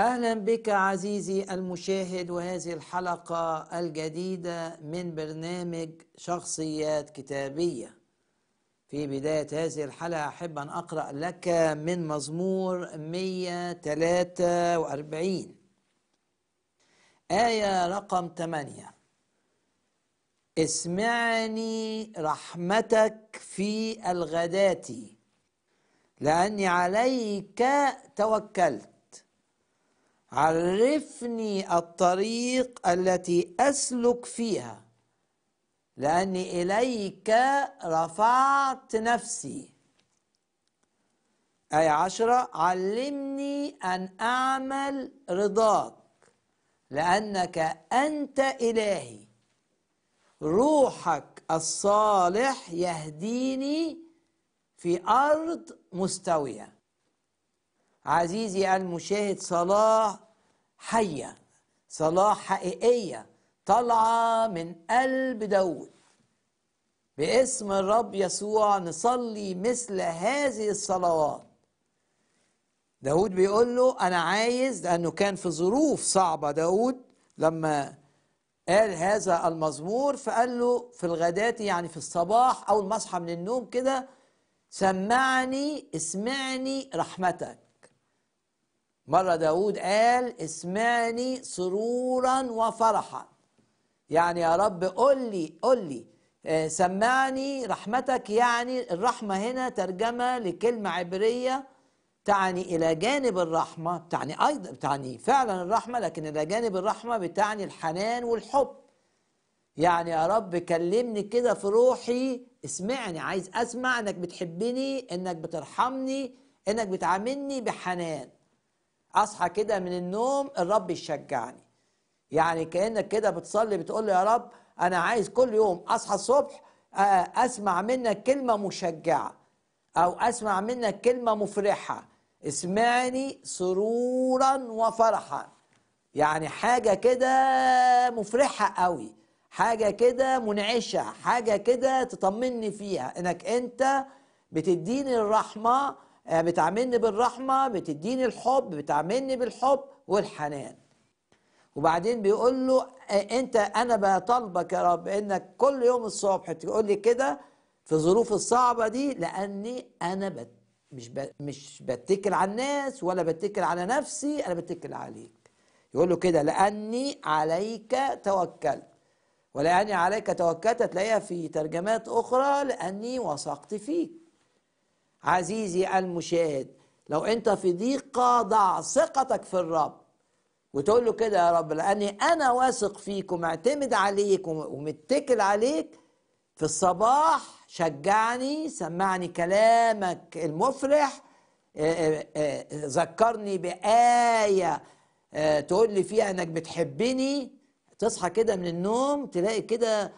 اهلا بك عزيزي المشاهد وهذه الحلقه الجديده من برنامج شخصيات كتابيه في بدايه هذه الحلقه احب ان اقرا لك من مزمور 143 ايه رقم 8 اسمعني رحمتك في الغداه لاني عليك توكلت عرفني الطريق التي أسلك فيها لأني إليك رفعت نفسي آية عشرة علمني أن أعمل رضاك لأنك أنت إلهي روحك الصالح يهديني في أرض مستوية عزيزي المشاهد صلاة حية صلاة حقيقية طالعة من قلب داود باسم الرب يسوع نصلي مثل هذه الصلوات داود بيقول له أنا عايز لأنه كان في ظروف صعبة داود لما قال هذا المزمور فقال له في الغداة يعني في الصباح أول ما أصحى من النوم كده سمعني اسمعني رحمتك مرة داود قال اسمعني سرورا وفرحا يعني يا رب قل لي قل لي آه، سمعني رحمتك يعني الرحمة هنا ترجمة لكلمة عبرية تعني إلى جانب الرحمة تعني أيضا بتعني فعلا الرحمة لكن إلى جانب الرحمة بتعني الحنان والحب يعني يا رب كلمني كده في روحي اسمعني عايز أسمع إنك بتحبني إنك بترحمني إنك بتعاملني بحنان اصحى كده من النوم الرب يشجعني يعني كانك كده بتصلي بتقول له يا رب انا عايز كل يوم اصحى الصبح اسمع منك كلمه مشجعه او اسمع منك كلمه مفرحه اسمعني سرورا وفرحا يعني حاجه كده مفرحه قوي حاجه كده منعشه حاجه كده تطمني فيها انك انت بتديني الرحمه آه، بتعاملني بالرحمة بتديني الحب بتعاملني بالحب والحنان وبعدين بيقول له آه، انت انا بطالبك يا رب انك كل يوم الصبح تقول لي كده في الظروف الصعبه دي لاني انا بت مش ب... مش بتكل على الناس ولا بتكل على نفسي انا بتكل عليك يقول له كده لاني عليك توكلت ولاني عليك توكلت تلاقيها في ترجمات اخرى لاني وثقت فيك عزيزي المشاهد لو انت في ضيقة ضع ثقتك في الرب وتقول له كده يا رب لأني أنا واثق فيك ومعتمد عليك ومتكل عليك في الصباح شجعني سمعني كلامك المفرح ذكرني بآية تقول لي فيها انك بتحبني تصحى كده من النوم تلاقي كده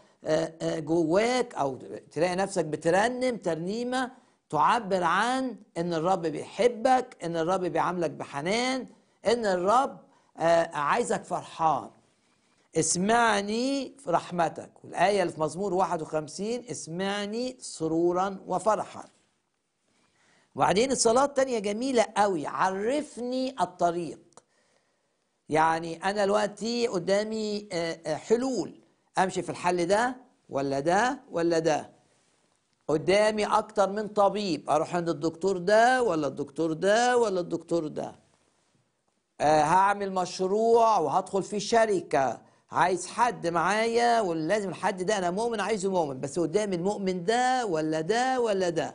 جواك او تلاقي نفسك بترنم ترنيمه تعبر عن ان الرب بيحبك ان الرب بيعاملك بحنان ان الرب آه، عايزك فرحان اسمعني في رحمتك والآية اللي في مزمور 51 اسمعني سرورا وفرحا وبعدين الصلاة الثانية جميلة قوي عرفني الطريق يعني أنا دلوقتي قدامي آه، آه، حلول أمشي في الحل ده ولا ده ولا ده قدامي اكتر من طبيب اروح عند الدكتور ده ولا الدكتور ده ولا الدكتور ده آه هعمل مشروع وهدخل في شركه عايز حد معايا ولازم الحد ده انا مؤمن عايزه مؤمن بس قدامي المؤمن ده ولا ده ولا ده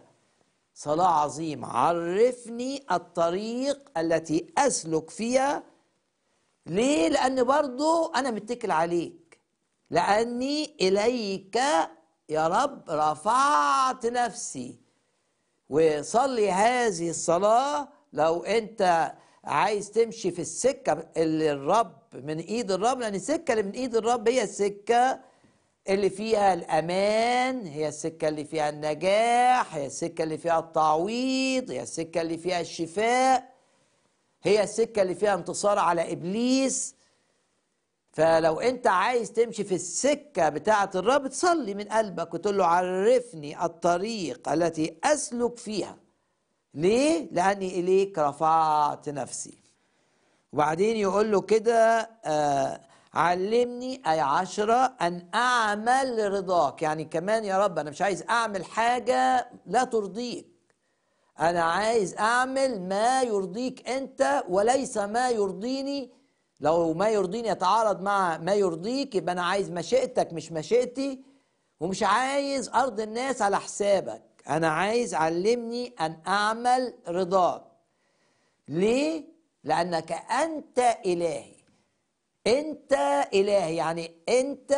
صلاة عظيم عرفني الطريق التي أسلك فيها ليه؟ لأن برضو أنا متكل عليك لأني إليك يا رب رفعت نفسي وصلي هذه الصلاة لو أنت عايز تمشي في السكة اللي الرب من إيد الرب لأن السكة اللي من إيد الرب هي السكة اللي فيها الأمان هي السكة اللي فيها النجاح هي السكة اللي فيها التعويض هي السكة اللي فيها الشفاء هي السكة اللي فيها انتصار على إبليس فلو انت عايز تمشي في السكه بتاعه الرب تصلي من قلبك وتقول له عرفني الطريق التي اسلك فيها ليه لاني اليك رفعت نفسي وبعدين يقول له كده آه علمني اي عشرة ان اعمل رضاك يعني كمان يا رب انا مش عايز اعمل حاجه لا ترضيك انا عايز اعمل ما يرضيك انت وليس ما يرضيني لو ما يرضيني يتعارض مع ما يرضيك يبقى انا عايز مشيئتك مش مشيئتي ومش عايز ارضي الناس على حسابك انا عايز علمني ان اعمل رضاك ليه لانك انت الهي انت الهي يعني انت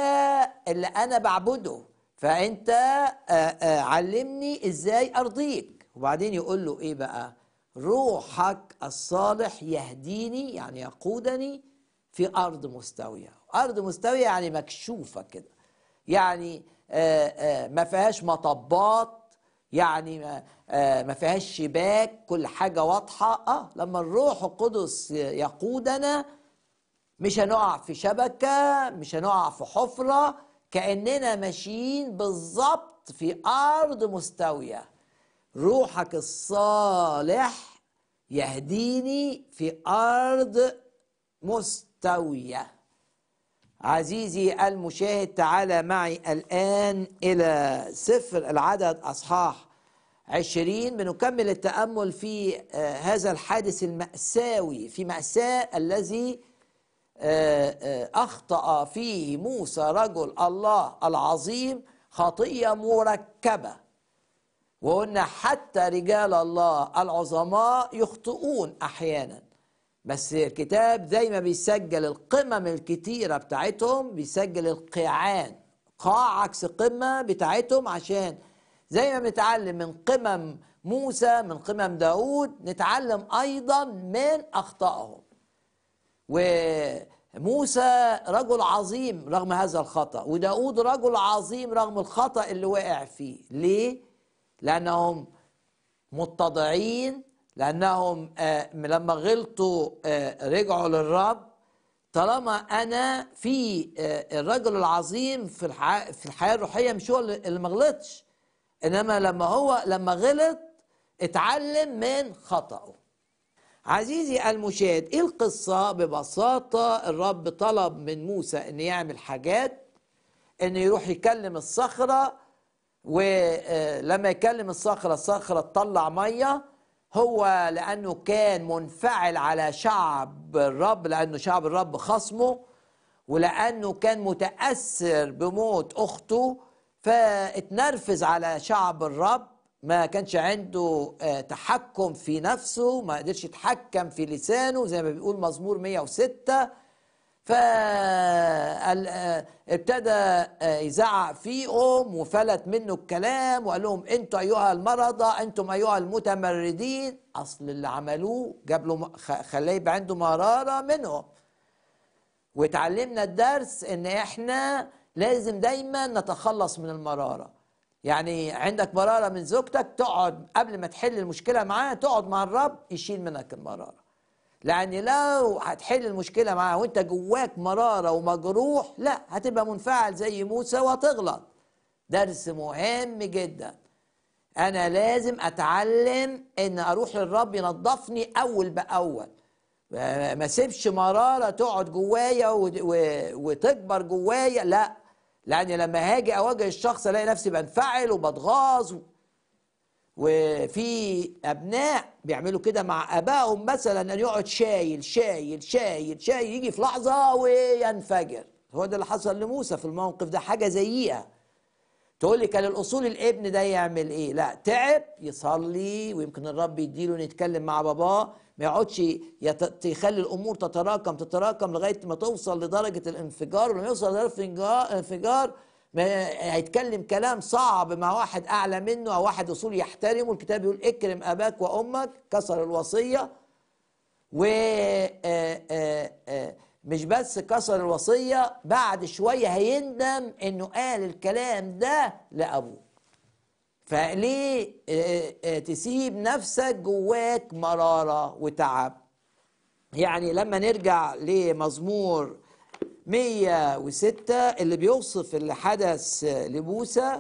اللي انا بعبده فانت آه، آه، علمني ازاي ارضيك وبعدين يقول له ايه بقى روحك الصالح يهديني يعني يقودني في أرض مستوية أرض مستوية يعني مكشوفة كده يعني آه، آه، ما فيهاش مطبات يعني آه، ما فيهاش شباك كل حاجة واضحة آه لما الروح القدس يقودنا مش هنقع في شبكة مش هنقع في حفرة كأننا ماشيين بالظبط في أرض مستوية روحك الصالح يهديني في أرض مستوية التويه عزيزي المشاهد تعالى معي الان الى سفر العدد اصحاح عشرين بنكمل التامل في آه، هذا الحادث الماساوي في ماساه الذي آه، آه، اخطا فيه موسى رجل الله العظيم خطيه مركبه وقلنا حتى رجال الله العظماء يخطئون احيانا بس الكتاب زي ما بيسجل القمم الكتيرة بتاعتهم بيسجل القيعان قاع عكس قمة بتاعتهم عشان زي ما بنتعلم من قمم موسى من قمم داود نتعلم أيضا من أخطائهم وموسى رجل عظيم رغم هذا الخطأ وداود رجل عظيم رغم الخطأ اللي وقع فيه ليه؟ لأنهم متضعين لأنهم آه، لما غلطوا آه، رجعوا للرب طالما أنا في آه، الرجل العظيم في الحياة, في الحياة الروحية مش هو اللي ما غلطش إنما لما هو لما غلط اتعلم من خطأه عزيزي المشاهد ايه القصة ببساطة الرب طلب من موسى ان يعمل حاجات ان يروح يكلم الصخرة ولما يكلم الصخرة الصخرة تطلع مية هو لأنه كان منفعل على شعب الرب لأنه شعب الرب خصمه ولأنه كان متأثر بموت أخته فاتنرفز على شعب الرب ما كانش عنده آه، تحكم في نفسه ما قدرش يتحكم في لسانه زي ما بيقول مزمور 106 فابتدى آه، آه، يزعق فيهم وفلت منه الكلام وقال لهم انتوا ايها المرضى انتم ايها المتمردين اصل اللي عملوه جاب له خلاه يبقى عنده مراره منهم واتعلمنا الدرس ان احنا لازم دايما نتخلص من المراره يعني عندك مراره من زوجتك تقعد قبل ما تحل المشكله معاها تقعد مع الرب يشيل منك المراره لان لو هتحل المشكله معاه وانت جواك مراره ومجروح لا هتبقى منفعل زي موسى وهتغلط درس مهم جدا انا لازم اتعلم ان اروح للرب ينظفني اول باول ما سيبش مراره تقعد جوايا وتكبر جوايا لا لان لما هاجي اواجه الشخص الاقي نفسي بنفعل وبتغاظ وفي ابناء بيعملوا كده مع ابائهم مثلا ان يقعد شايل شايل شايل شايل يجي في لحظه وينفجر هو ده اللي حصل لموسى في الموقف ده حاجه زيها تقول لي كان الاصول الابن ده يعمل ايه لا تعب يصلي ويمكن الرب يديله نتكلم مع باباه ما يقعدش يخلي الامور تتراكم تتراكم لغايه ما توصل لدرجه الانفجار ولما يوصل لدرجه الانفجار هيتكلم كلام صعب مع واحد اعلى منه او واحد اصول يحترمه الكتاب يقول اكرم اباك وامك كسر الوصيه و آه، آه، آه، مش بس كسر الوصيه بعد شويه هيندم انه قال الكلام ده لابوه فليه تسيب نفسك جواك مراره وتعب يعني لما نرجع لمزمور 106 اللي بيوصف اللي حدث لموسى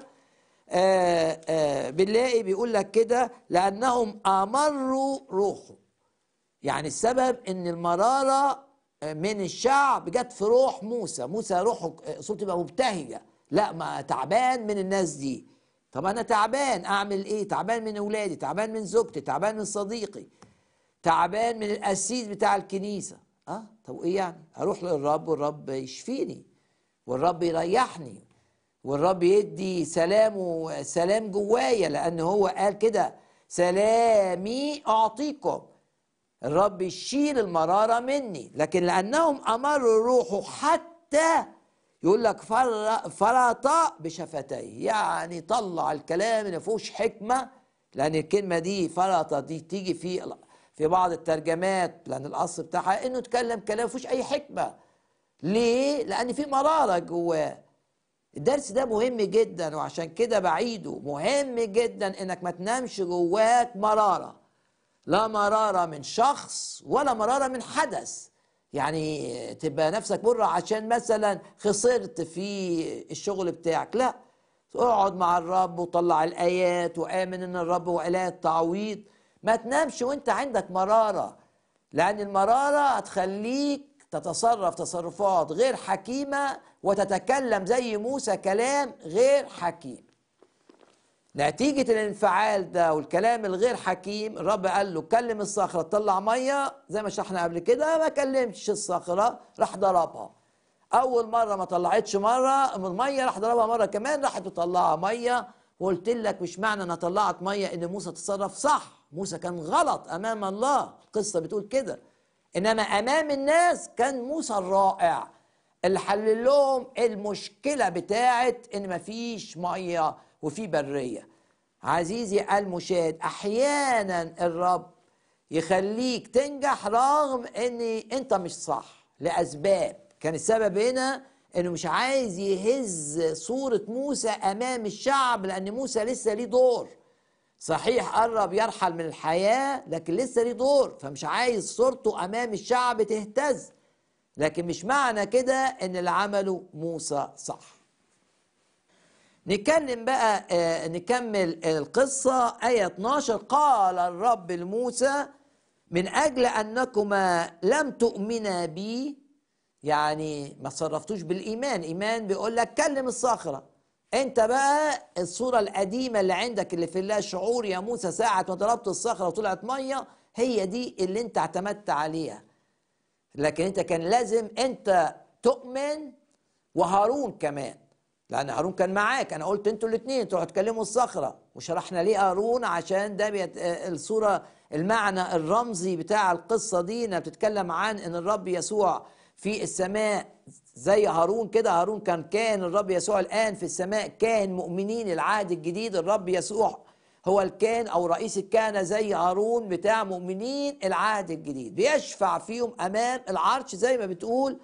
آه، آه، بنلاقي بيقول لك كده لأنهم أمروا روحه يعني السبب إن المرارة آه، من الشعب جت في روح موسى موسى روحه صوته تبقى مبتهجة لا ما تعبان من الناس دي طب أنا تعبان أعمل إيه تعبان من أولادي تعبان من زوجتي تعبان من صديقي تعبان من الأسيس بتاع الكنيسة اه طب ايه يعني اروح للرب والرب يشفيني والرب يريحني والرب يدي سلامه سلام جوايا لان هو قال كده سلامي اعطيكم الرب يشيل المراره مني لكن لانهم امروا روحه حتى يقول لك فرط بشفتيه يعني طلع الكلام اللي فيهوش حكمه لان الكلمه دي فرط دي تيجي في في بعض الترجمات لان الاصل بتاعها انه اتكلم كلام فيهوش اي حكمه ليه لان في مراره جواه الدرس ده مهم جدا وعشان كده بعيده مهم جدا انك ما تنامش جواك مراره لا مراره من شخص ولا مراره من حدث يعني تبقى نفسك مره عشان مثلا خسرت في الشغل بتاعك لا اقعد مع الرب وطلع الايات وامن ان الرب هو اله التعويض ما تنامش وانت عندك مرارة لأن المرارة هتخليك تتصرف تصرفات غير حكيمة وتتكلم زي موسى كلام غير حكيم نتيجة الانفعال ده والكلام الغير حكيم الرب قال له كلم الصخرة تطلع مية زي ما شرحنا قبل كده ما كلمش الصخرة راح ضربها أول مرة ما طلعتش مرة من مية راح ضربها مرة كمان راحت تطلعها مية وقلت لك مش معنى أنا طلعت مية إن موسى تصرف صح موسى كان غلط امام الله القصه بتقول كده انما امام الناس كان موسى الرائع اللي لهم المشكله بتاعه ان مفيش ميه وفي بريه عزيزي المشاهد احيانا الرب يخليك تنجح رغم ان انت مش صح لاسباب كان السبب هنا انه مش عايز يهز صوره موسى امام الشعب لان موسى لسه ليه دور صحيح قرب يرحل من الحياة لكن لسه ليه دور فمش عايز صورته أمام الشعب تهتز لكن مش معنى كده إن اللي عمله موسى صح نتكلم بقى آه، نكمل القصة آية 12 قال الرب لموسى من أجل أنكما لم تؤمنا بي يعني ما تصرفتوش بالإيمان إيمان بيقول لك كلم الصخرة انت بقى الصورة القديمة اللي عندك اللي في الله شعور يا موسى ساعة ما ضربت الصخرة وطلعت مية هي دي اللي انت اعتمدت عليها لكن انت كان لازم انت تؤمن وهارون كمان لان هارون كان معاك انا قلت انتوا الاثنين تروحوا تكلموا الصخره وشرحنا ليه هارون عشان ده بيت... الصوره المعنى الرمزي بتاع القصه دي انها بتتكلم عن ان الرب يسوع في السماء زي هارون كده هارون كان كان الرب يسوع الآن في السماء كان مؤمنين العهد الجديد الرب يسوع هو الكاهن أو رئيس الكهنة زي هارون بتاع مؤمنين العهد الجديد بيشفع فيهم أمام العرش زي ما بتقول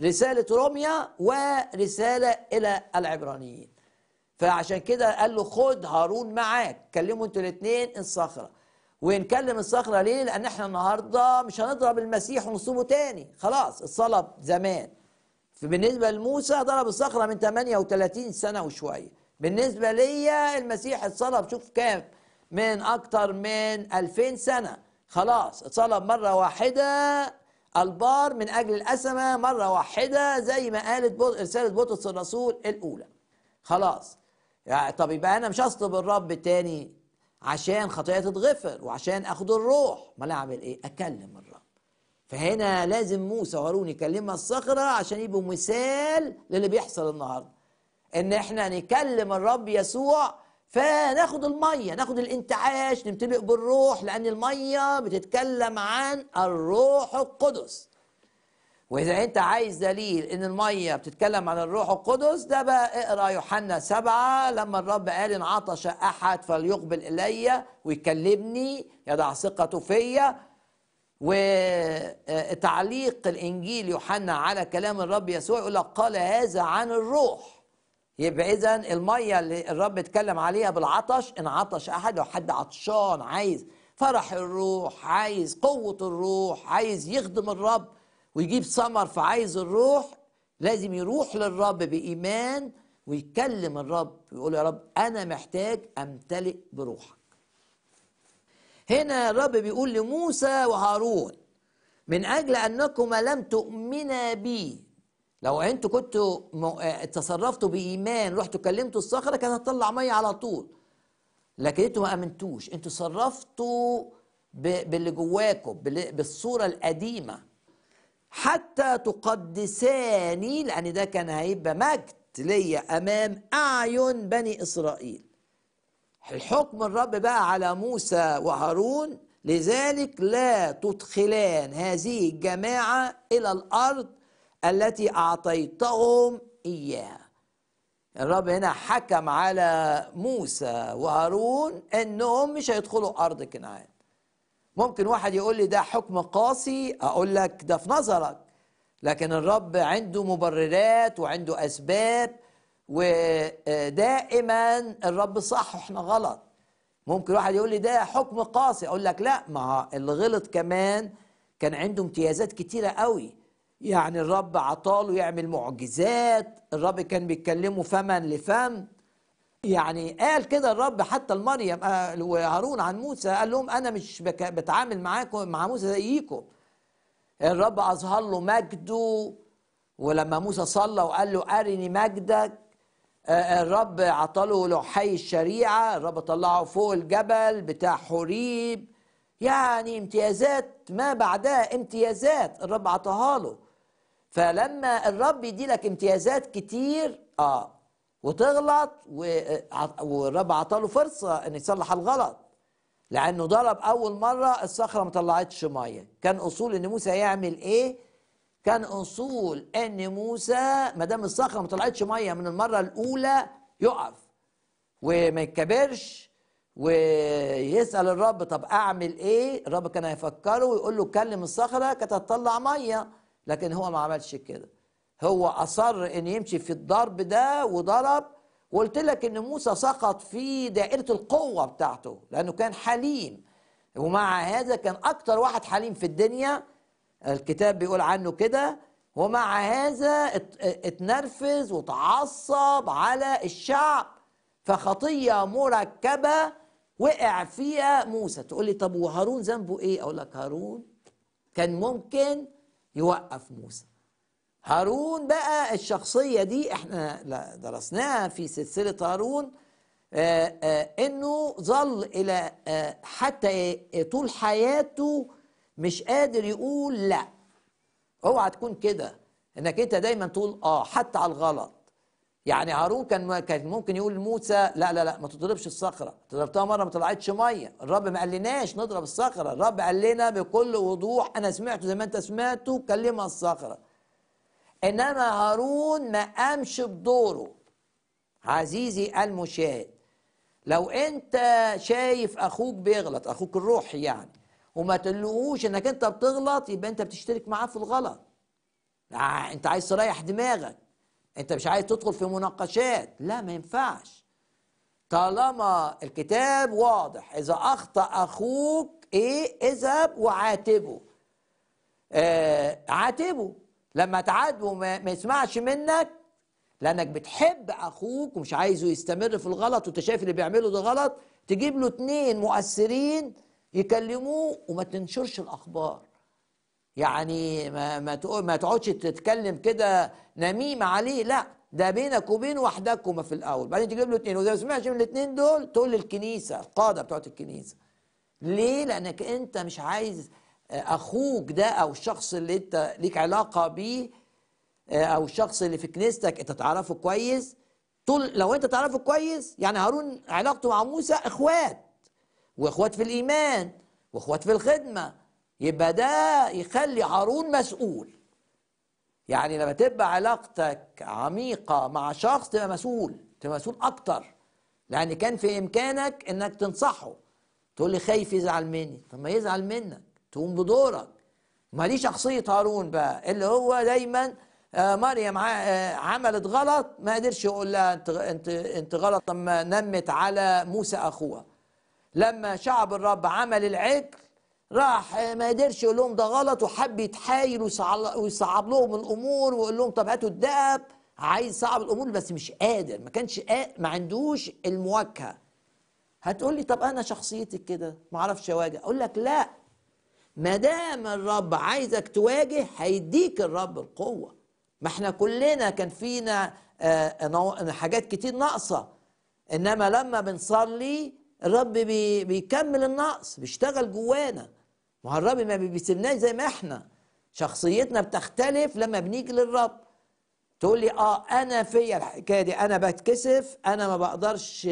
رسالة روميا ورسالة إلى العبرانيين فعشان كده قال له خد هارون معاك كلموا انتوا الاثنين الصخرة ونكلم الصخرة ليه؟ لأن احنا النهاردة مش هنضرب المسيح ونصومه تاني خلاص الصلب زمان بالنسبة لموسى ضرب الصخرة من 38 سنة وشوية بالنسبة ليا المسيح اتصلب شوف كام من أكتر من 2000 سنة خلاص اتصلب مرة واحدة البار من أجل الأسمة مرة واحدة زي ما قالت بط... رسالة بطرس الرسول الأولى خلاص يعني طب يبقى أنا مش هصلب الرب تاني عشان خطيئة تتغفر وعشان اخد الروح ما اعمل ايه اكلم الرب فهنا لازم موسى وهارون يكلم الصخرة عشان يبقوا مثال للي بيحصل النهاردة ان احنا نكلم الرب يسوع فناخد المية ناخد الانتعاش نمتلئ بالروح لأن المية بتتكلم عن الروح القدس وإذا أنت عايز دليل إن المية بتتكلم عن الروح القدس ده بقى اقرأ يوحنا سبعة لما الرب قال إن عطش أحد فليقبل إلي ويكلمني يضع ثقته فيا وتعليق الانجيل يوحنا على كلام الرب يسوع يقول لك قال هذا عن الروح يبقى اذا الميه اللي الرب اتكلم عليها بالعطش ان عطش احد لو حد عطشان عايز فرح الروح عايز قوه الروح عايز يخدم الرب ويجيب ثمر فعايز الروح لازم يروح للرب بايمان ويكلم الرب ويقول يا رب انا محتاج امتلئ بروحك هنا الرب بيقول لموسى وهارون من أجل أنكما لم تؤمنا بي لو أنتوا كنتوا آه، تصرفتوا بإيمان رحتوا كلمتوا الصخرة كانت هتطلع مية على طول لكن أنتوا ما أمنتوش أنتوا صرفتوا باللي جواكم بالصورة القديمة حتى تقدساني لأن ده كان هيبقى مجد ليا أمام أعين بني إسرائيل حكم الرب بقى على موسى وهارون لذلك لا تدخلان هذه الجماعة إلى الأرض التي أعطيتهم إياها الرب هنا حكم على موسى وهارون انهم مش هيدخلوا ارض كنعان ممكن واحد يقول لي ده حكم قاسي اقول لك ده في نظرك لكن الرب عنده مبررات وعنده اسباب ودائما الرب صح واحنا غلط ممكن واحد يقول لي ده حكم قاسي اقول لك لا ما اللي غلط كمان كان عنده امتيازات كتيره قوي يعني الرب عطاله يعمل معجزات الرب كان بيتكلمه فما لفم يعني قال كده الرب حتى لمريم وهارون آه، عن موسى قال لهم انا مش بتعامل معاكم مع موسى زيكم الرب اظهر له مجده ولما موسى صلى وقال له ارني مجدك آه، آه، الرب عطله لوحي الشريعة الرب طلعه فوق الجبل بتاع حريب يعني امتيازات ما بعدها امتيازات الرب عطاها له فلما الرب يدي لك امتيازات كتير اه وتغلط آه، والرب عطاله فرصة ان يصلح الغلط لانه ضرب اول مرة الصخرة ما طلعتش مية كان اصول ان موسى يعمل ايه كان اصول ان موسى ما دام الصخره ما طلعتش ميه من المره الاولى يقف وما يتكبرش ويسال الرب طب اعمل ايه الرب كان هيفكره ويقول له كلم الصخره كانت هتطلع ميه لكن هو ما عملش كده هو اصر ان يمشي في الضرب ده وضرب وقلت لك ان موسى سقط في دائره القوه بتاعته لانه كان حليم ومع هذا كان اكتر واحد حليم في الدنيا الكتاب بيقول عنه كده ومع هذا اتنرفز وتعصب على الشعب فخطية مركبة وقع فيها موسى تقول لي طب وهارون ذنبه ايه اقول لك هارون كان ممكن يوقف موسى هارون بقى الشخصية دي احنا درسناها في سلسلة هارون آآ آه، آآ آه، انه ظل الى آه، حتى طول حياته مش قادر يقول لا اوعى تكون كده انك انت دايما تقول اه حتى على الغلط يعني هارون كان كان ممكن يقول لموسى لا لا لا ما تضربش الصخره ضربتها مره ما طلعتش ميه الرب ما قالناش نضرب الصخره الرب قال لنا بكل وضوح انا سمعته زي ما انت سمعته كلمها الصخره انما هارون ما قامش بدوره عزيزي المشاهد لو انت شايف اخوك بيغلط اخوك الروحي يعني وما تقولوش انك انت بتغلط يبقى انت بتشترك معاه في الغلط انت عايز تريح دماغك انت مش عايز تدخل في مناقشات لا ما ينفعش طالما الكتاب واضح اذا اخطا اخوك ايه اذهب وعاتبه آه عاتبه لما تعاتبه ما, ما يسمعش منك لانك بتحب اخوك ومش عايزه يستمر في الغلط وانت شايف اللي بيعمله ده غلط تجيب له اتنين مؤثرين يكلموه وما تنشرش الاخبار يعني ما ما ما تقعدش تتكلم كده نميمه عليه لا ده بينك وبين وحدكما في الاول بعدين تجيب له اثنين واذا ما سمعش من الاثنين دول تقول للكنيسه القاده بتوعت الكنيسه ليه لانك انت مش عايز آه، اخوك ده او الشخص اللي انت ليك علاقه بيه آه، او الشخص اللي في كنيستك انت تعرفه كويس طول لو انت تعرفه كويس يعني هارون علاقته مع موسى اخوات واخوات في الايمان واخوات في الخدمه يبقى ده يخلي هارون مسؤول يعني لما تبقى علاقتك عميقه مع شخص تبقى مسؤول تبقى مسؤول اكتر لان كان في امكانك انك تنصحه تقول لي خايف يزعل مني طب ما يزعل منك تقوم بدورك ما دي شخصيه هارون بقى اللي هو دايما آه مريم آه عملت غلط ما قدرش يقول لها انت انت انت غلط لما نمت على موسى اخوها لما شعب الرب عمل العجل راح ما قدرش يقول لهم ده غلط وحب يتحايل ويصعب لهم الامور ويقول لهم طب هاتوا الدهب عايز صعب الامور بس مش قادر ما كانش ما عندوش المواجهه هتقول لي طب انا شخصيتي كده ما اعرفش اواجه اقول لك لا ما دام الرب عايزك تواجه هيديك الرب القوه ما احنا كلنا كان فينا آه، حاجات كتير ناقصه انما لما بنصلي الرب بي بيكمل النقص بيشتغل جوانا ما الرب ما بيسيبناش زي ما احنا شخصيتنا بتختلف لما بنيجي للرب تقول لي اه انا فيا الحكايه دي انا بتكسف انا ما بقدرش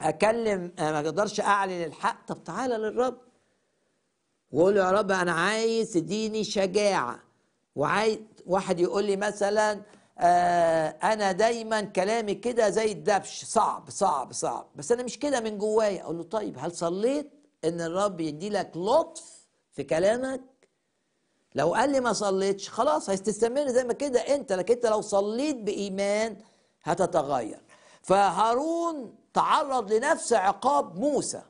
اكلم آه، ما بقدرش اعلن الحق طب تعالى للرب وقول له يا رب انا عايز تديني شجاعه وعايز واحد يقول لي مثلا آه، انا دايما كلامي كده زي الدبش صعب صعب صعب بس انا مش كده من جوايا اقول له طيب هل صليت ان الرب يدي لك لطف في كلامك لو قال لي ما صليتش خلاص هيستمر زي ما كده انت لكن انت لو صليت بايمان هتتغير فهارون تعرض لنفس عقاب موسى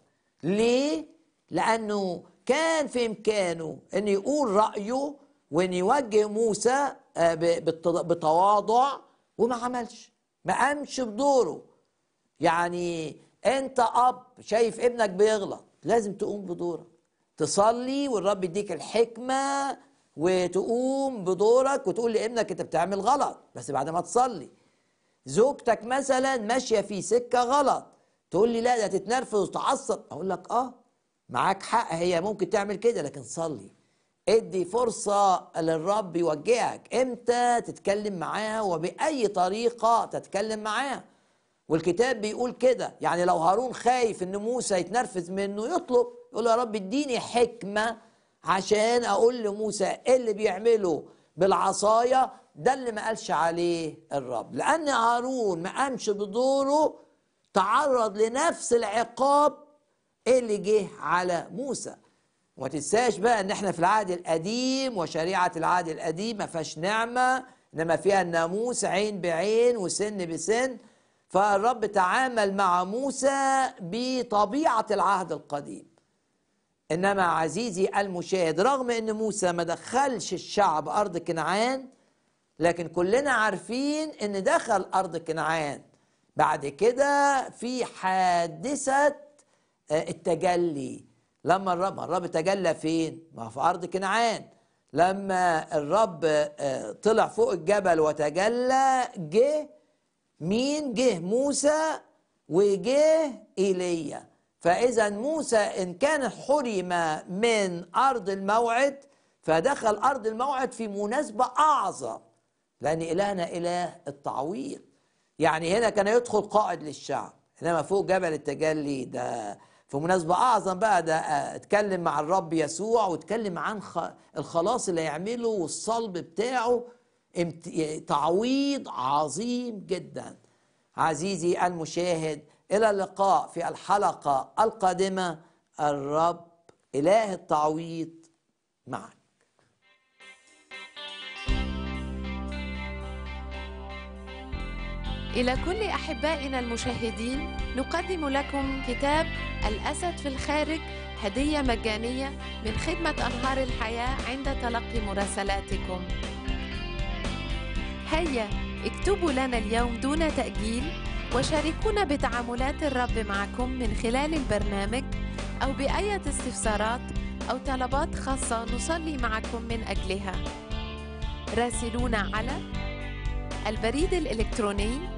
ليه لانه كان في امكانه ان يقول رايه وان يوجه موسى آه، بتواضع وما عملش ما قامش بدوره يعني انت اب شايف ابنك بيغلط لازم تقوم بدورك تصلي والرب يديك الحكمه وتقوم بدورك وتقول لابنك انت بتعمل غلط بس بعد ما تصلي زوجتك مثلا ماشيه في سكه غلط تقول لي لا ده تتنرفز وتتعصب اقول لك اه معاك حق هي ممكن تعمل كده لكن صلي ادي فرصة للرب يوجهك امتى تتكلم معاه وبأي طريقة تتكلم معاه والكتاب بيقول كده يعني لو هارون خايف ان موسى يتنرفز منه يطلب يقول يا رب اديني حكمة عشان اقول لموسى ايه اللي بيعمله بالعصاية ده اللي ما قالش عليه الرب لان هارون ما قامش بدوره تعرض لنفس العقاب اللي جه على موسى وما تنساش بقى ان احنا في العهد القديم وشريعه العهد القديم ما فيهاش نعمه انما فيها الناموس عين بعين وسن بسن فالرب تعامل مع موسى بطبيعه العهد القديم انما عزيزي المشاهد رغم ان موسى ما دخلش الشعب ارض كنعان لكن كلنا عارفين ان دخل ارض كنعان بعد كده في حادثه آه، التجلي لما الرب الرب تجلى فين؟ ما في ارض كنعان لما الرب آه، طلع فوق الجبل وتجلى جه مين؟ جه موسى وجه ايليا فاذا موسى ان كان حرم من ارض الموعد فدخل ارض الموعد في مناسبه اعظم لان الهنا اله التعويض يعني هنا كان يدخل قائد للشعب انما فوق جبل التجلي ده في مناسبة أعظم بقى ده آه، اتكلم مع الرب يسوع واتكلم عن الخلاص اللي هيعمله والصلب بتاعه تعويض عظيم جدا عزيزي المشاهد إلى اللقاء في الحلقة القادمة الرب إله التعويض معك إلى كل أحبائنا المشاهدين نقدم لكم كتاب الأسد في الخارج هدية مجانية من خدمة أنهار الحياة عند تلقي مراسلاتكم هيا اكتبوا لنا اليوم دون تأجيل وشاركونا بتعاملات الرب معكم من خلال البرنامج أو بأية استفسارات أو طلبات خاصة نصلي معكم من أجلها راسلونا على البريد الإلكتروني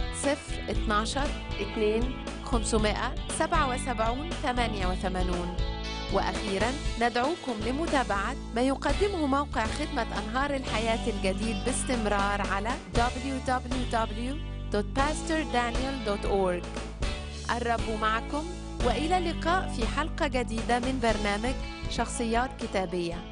صفر 12 2 577 88 وأخيرا ندعوكم لمتابعة ما يقدمه موقع خدمة أنهار الحياة الجديد باستمرار على www.pastordaniel.org الرب معكم وإلى اللقاء في حلقة جديدة من برنامج شخصيات كتابيه